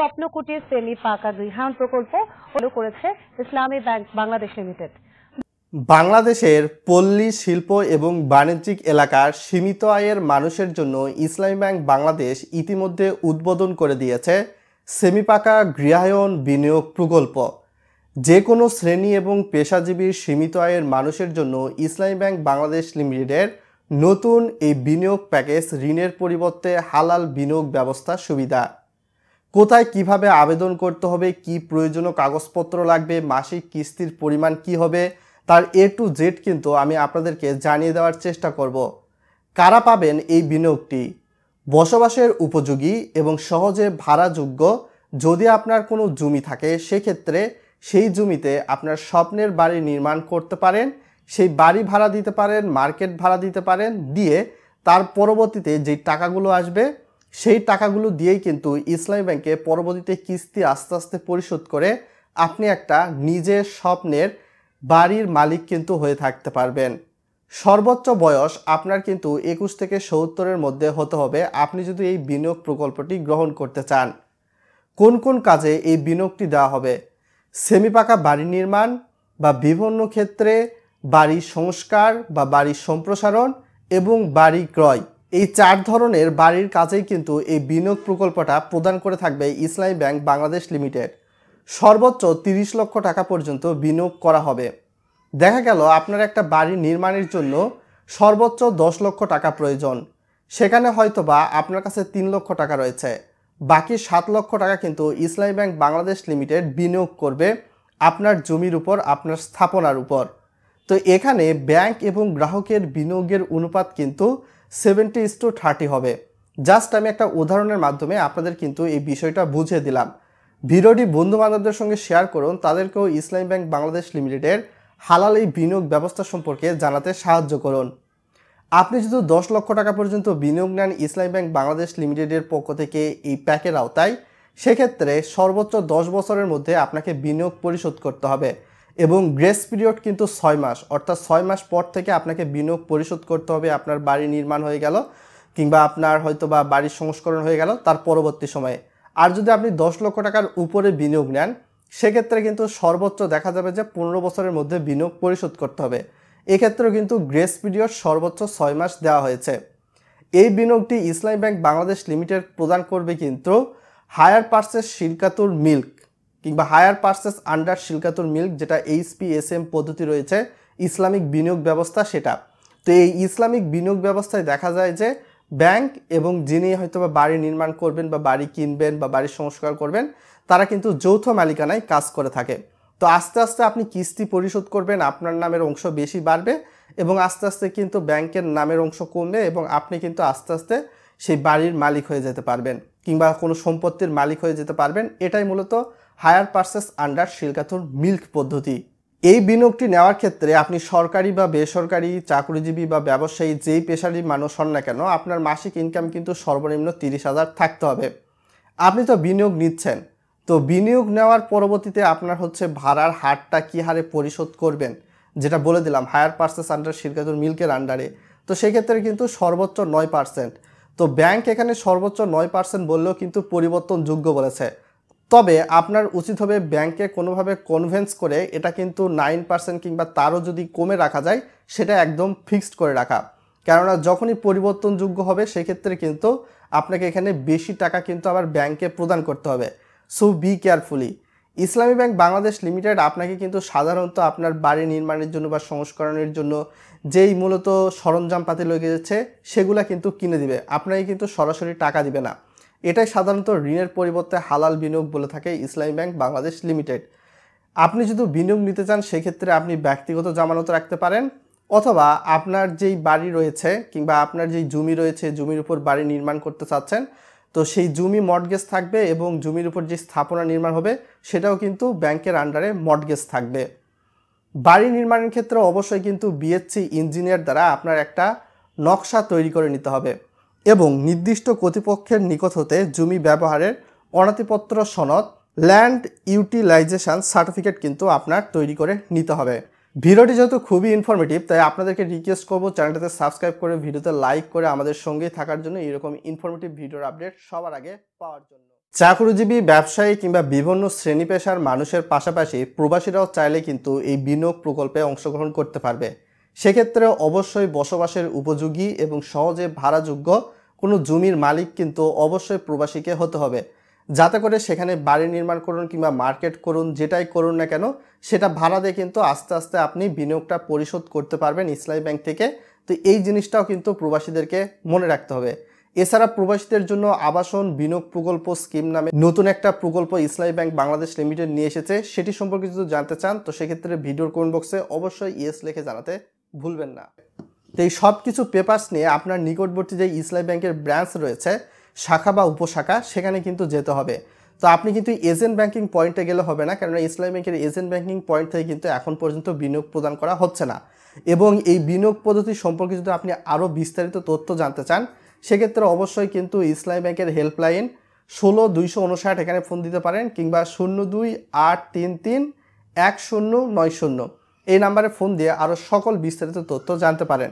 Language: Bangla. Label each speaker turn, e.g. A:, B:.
A: স্বপ্নকুটির সেমি পাকা গৃহায়ণ প্রকল্প করেছে ইসলামী ব্যাংক বাংলাদেশ লিমিটেড বাংলাদেশের পল্লী শিল্প এবং বাণিজ্যিক এলাকার সীমিত আয়ের মানুষের জন্য ইসলামী ব্যাংক বাংলাদেশ ইতিমধ্যে উদ্বোধন করে দিয়েছে সেমিপাকা গৃহায়ন বিনিয়োগ প্রকল্প যে কোনো শ্রেণী এবং পেশাজীবীর সীমিত আয়ের মানুষের জন্য ইসলামী ব্যাংক বাংলাদেশ লিমিটেডের নতুন এই বিনিয়োগ প্যাকেজ ঋণের পরিবর্তে হালাল বিনিয়োগ ব্যবস্থা সুবিধা কোথায় কিভাবে আবেদন করতে হবে কি প্রয়োজনীয় কাগজপত্র লাগবে মাসিক কিস্তির পরিমাণ কি হবে তার এ টু জেড কিন্তু আমি আপনাদেরকে জানিয়ে দেওয়ার চেষ্টা করব কারা পাবেন এই বিনিয়োগটি বসবাসের উপযোগী এবং সহজে ভাড়াযোগ্য যদি আপনার কোনো জমি থাকে সেক্ষেত্রে সেই জমিতে আপনার স্বপ্নের বাড়ি নির্মাণ করতে পারেন সেই বাড়ি ভাড়া দিতে পারেন মার্কেট ভাড়া দিতে পারেন দিয়ে তার পরবর্তীতে যে টাকাগুলো আসবে সেই টাকাগুলো দিয়েই কিন্তু ইসলামী ব্যাংকে পরবর্তীতে কিস্তি আস্তে আস্তে পরিশোধ করে আপনি একটা নিজের স্বপ্নের বাড়ির মালিক কিন্তু হয়ে থাকতে পারবেন সর্বোচ্চ বয়স আপনার কিন্তু একুশ থেকে সত্তরের মধ্যে হতে হবে আপনি যদি এই বিনিয়োগ প্রকল্পটি গ্রহণ করতে চান কোন কোন কাজে এই বিনিয়োগটি দেওয়া হবে সেমিপাকা বাড়ি নির্মাণ বা বিভিন্ন ক্ষেত্রে বাড়ি সংস্কার বা বাড়ি সম্প্রসারণ এবং বাড়ি ক্রয় এই চার ধরনের বাড়ির কাজেই কিন্তু এই বিনিয়োগ প্রকল্পটা প্রদান করে থাকবে ইসলামী ব্যাংক বাংলাদেশ লিমিটেড সর্বোচ্চ তিরিশ লক্ষ টাকা পর্যন্ত বিনিয়োগ করা হবে দেখা গেল আপনার একটা বাড়ি নির্মাণের জন্য সর্বোচ্চ দশ লক্ষ টাকা প্রয়োজন সেখানে হয়তো বা আপনার কাছে তিন লক্ষ টাকা রয়েছে বাকি সাত লক্ষ টাকা কিন্তু ইসলামী ব্যাংক বাংলাদেশ লিমিটেড বিনিয়োগ করবে আপনার জমির উপর আপনার স্থাপনার উপর তো এখানে ব্যাংক এবং গ্রাহকের বিনিয়োগের অনুপাত কিন্তু সেভেন্টি ইস টু থার্টি হবে জাস্ট আমি একটা উদাহরণের মাধ্যমে আপনাদের কিন্তু এই বিষয়টা বুঝিয়ে দিলাম ভিডিওটি বন্ধু বান্ধবদের সঙ্গে শেয়ার করুন তাদেরকেও ইসলামী ব্যাংক বাংলাদেশ লিমিটেডের হালাল এই বিনিয়োগ ব্যবস্থা সম্পর্কে জানাতে সাহায্য করুন আপনি যদি দশ লক্ষ টাকা পর্যন্ত বিনিয়োগ নেন ইসলামী ব্যাংক বাংলাদেশ লিমিটেডের পক্ষ থেকে এই প্যাকের আওতায় সেক্ষেত্রে সর্বোচ্চ দশ বছরের মধ্যে আপনাকে বিনিয়োগ পরিশোধ করতে হবে এবং গ্রেস পিরিয়ড কিন্তু ছয় মাস অর্থাৎ ছয় মাস পর থেকে আপনাকে বিনিয়োগ পরিশোধ করতে হবে আপনার বাড়ি নির্মাণ হয়ে গেল কিংবা আপনার হয়তো বা বাড়ির সংস্করণ হয়ে গেল তার পরবর্তী সময়ে আর যদি আপনি দশ লক্ষ টাকার উপরে বিনিয়োগ নেন সেক্ষেত্রে কিন্তু সর্বোচ্চ দেখা যাবে যে পনেরো বছরের মধ্যে বিনিয়োগ পরিশোধ করতে হবে এক্ষেত্রেও কিন্তু গ্রেস পিরিয়ড সর্বোচ্চ ছয় মাস দেওয়া হয়েছে এই বিনিয়োগটি ইসলামী ব্যাংক বাংলাদেশ লিমিটেড প্রদান করবে কিন্তু হায়ার পার্সেস শিরকাতুর মিল্ক কিংবা হায়ার পার্সেস আন্ডার শিলকাতুর মিল্ক যেটা এইচপি এস এম পদ্ধতি রয়েছে ইসলামিক বিনিয়োগ ব্যবস্থা সেটা তো এই ইসলামিক বিনিয়োগ ব্যবস্থায় দেখা যায় যে ব্যাংক এবং যিনি হয়তো বা বাড়ি নির্মাণ করবেন বা বাড়ি কিনবেন বা বাড়ি সংস্কার করবেন তারা কিন্তু যৌথ মালিকানায় কাজ করে থাকে তো আস্তে আস্তে আপনি কিস্তি পরিশোধ করবেন আপনার নামের অংশ বেশি বাড়বে এবং আস্তে আস্তে কিন্তু ব্যাংকের নামের অংশ কমবে এবং আপনি কিন্তু আস্তে আস্তে সেই বাড়ির মালিক হয়ে যেতে পারবেন কিংবা কোনো সম্পত্তির মালিক হয়ে যেতে পারবেন এটাই মূলত হায়ার পার্সেস আন্ডার শিলকাথুর মিল্ক পদ্ধতি এই বিনিয়োগটি নেওয়ার ক্ষেত্রে আপনি সরকারি বা বেসরকারি চাকরিজীবী বা ব্যবসায়ী যেই পেশারই মানুষ হন না কেন আপনার মাসিক ইনকাম কিন্তু সর্বনিম্ন তিরিশ হাজার থাকতে হবে আপনি তো বিনিয়োগ নিচ্ছেন তো বিনিয়োগ নেওয়ার পরবর্তীতে আপনার হচ্ছে ভাড়ার হারটা কী হারে পরিশোধ করবেন যেটা বলে দিলাম হায়ার পার্সেস আন্ডার শিলকাথুর মিল্কের আন্ডারে তো সেক্ষেত্রে কিন্তু সর্বোচ্চ নয় পার্সেন্ট তো ব্যাংক এখানে সর্বোচ্চ নয় পার্সেন্ট বললেও কিন্তু পরিবর্তনযোগ্য বলেছে তবে আপনার উচিত হবে ব্যাংকে কোনোভাবে কনভেন্স করে এটা কিন্তু নাইন পার্সেন্ট কিংবা তারও যদি কমে রাখা যায় সেটা একদম ফিক্সড করে রাখা কেননা যখনই পরিবর্তনযোগ্য হবে সেক্ষেত্রে কিন্তু আপনাকে এখানে বেশি টাকা কিন্তু আবার ব্যাংকে প্রদান করতে হবে so be carefully Islami bank Bangladesh limited আপনাকে কিন্তু সাধারণত আপনার বাড়ি নির্মাণের জন্য বা সংস্করণের জন্য যেই মূলত সরঞ্জাম পাতি লেগে যাচ্ছে সেগুলা কিন্তু কিনে দিবে আপনাকে কিন্তু সরাসরি টাকা দিবে না এটাই সাধারণত ঋণের পরিবর্তে হালাল বিনিয়োগ বলে থাকে ইসলামী ব্যাংক বাংলাদেশ লিমিটেড আপনি যদি বিনিয়োগ নিতে চান সেক্ষেত্রে আপনি ব্যক্তিগত জামানত রাখতে পারেন অথবা আপনার যেই বাড়ি রয়েছে কিংবা আপনার যেই জমি রয়েছে জমির উপর বাড়ি নির্মাণ করতে চাচ্ছেন তো সেই জমি মর্টগেজ থাকবে এবং জমির উপর যে স্থাপনা নির্মাণ হবে সেটাও কিন্তু ব্যাংকের আন্ডারে মর্টগেজ থাকবে বাড়ি নির্মাণের ক্ষেত্রে অবশ্যই কিন্তু বিএসসি ইঞ্জিনিয়ার দ্বারা আপনার একটা নকশা তৈরি করে নিতে হবে এবং নির্দিষ্ট কর্তৃপক্ষের নিকট হতে জমি ব্যবহারের অনাতিপত্র সনদ ল্যান্ড ইউটিলাইজেশান সার্টিফিকেট কিন্তু আপনার তৈরি করে নিতে হবে ভিডিওটি যেহেতু খুবই ইনফরমেটিভ তাই আপনাদেরকে রিকোয়েস্ট করবো চ্যানেলটাতে সাবস্ক্রাইব করে ভিডিওতে লাইক করে আমাদের সঙ্গেই থাকার জন্য এরকম ইনফরমেটিভ ভিডিওর আপডেট সবার আগে পাওয়ার জন্য চাকরিজীবী ব্যবসায়ী কিংবা বিভিন্ন শ্রেণী পেশার মানুষের পাশাপাশি প্রবাসীরাও চাইলে কিন্তু এই বিনিয়োগ প্রকল্পে অংশগ্রহণ করতে পারবে সেক্ষেত্রে অবশ্যই বসবাসের উপযোগী এবং সহজে ভাড়াযোগ্য কোনো জমির মালিক কিন্তু অবশ্যই প্রবাসীকে হতে হবে যাতে করে সেখানে বাড়ি নির্মাণ করুন কিংবা মার্কেট করুন যেটাই করুন না কেন সেটা ভাড়া দিয়ে কিন্তু আস্তে আস্তে আপনি বিনিয়োগটা পরিশোধ করতে পারবেন ইসলামী ব্যাংক থেকে তো এই জিনিসটাও কিন্তু প্রবাসীদেরকে মনে রাখতে হবে এছাড়া প্রবাসীদের জন্য আবাসন বিনিয়োগ প্রকল্প স্কিম নামে নতুন একটা প্রকল্প ইসলামী ব্যাংক বাংলাদেশ লিমিটেড নিয়ে এসেছে সেটি সম্পর্কে যদি জানতে চান তো সেক্ষেত্রে ভিডিওর কমেন্ট বক্সে অবশ্যই ইয়েস লিখে জানাতে ভুলবেন না তো এই সব কিছু পেপার্স নিয়ে আপনার নিকটবর্তী যে ইসলামী ব্যাংকের ব্রাঞ্চ রয়েছে শাখা বা উপশাখা সেখানে কিন্তু যেতে হবে তো আপনি কিন্তু এজেন্ট ব্যাংকিং পয়েন্টে গেলে হবে না কেননা ইসলামী ব্যাংকের এজেন্ট ব্যাংকিং পয়েন্ট থেকে কিন্তু এখন পর্যন্ত বিনিয়োগ প্রদান করা হচ্ছে না এবং এই বিনিয়োগ পদ্ধতি সম্পর্কে যদি আপনি আরও বিস্তারিত তথ্য জানতে চান সেক্ষেত্রে অবশ্যই কিন্তু ইসলামী ব্যাংকের হেল্পলাইন ষোলো দুইশো উনষাট এখানে ফোন দিতে পারেন কিংবা শূন্য দুই আট তিন তিন এক শূন্য নয় শূন্য এই নাম্বারে ফোন দিয়ে আরও সকল বিস্তারিত তথ্য জানতে পারেন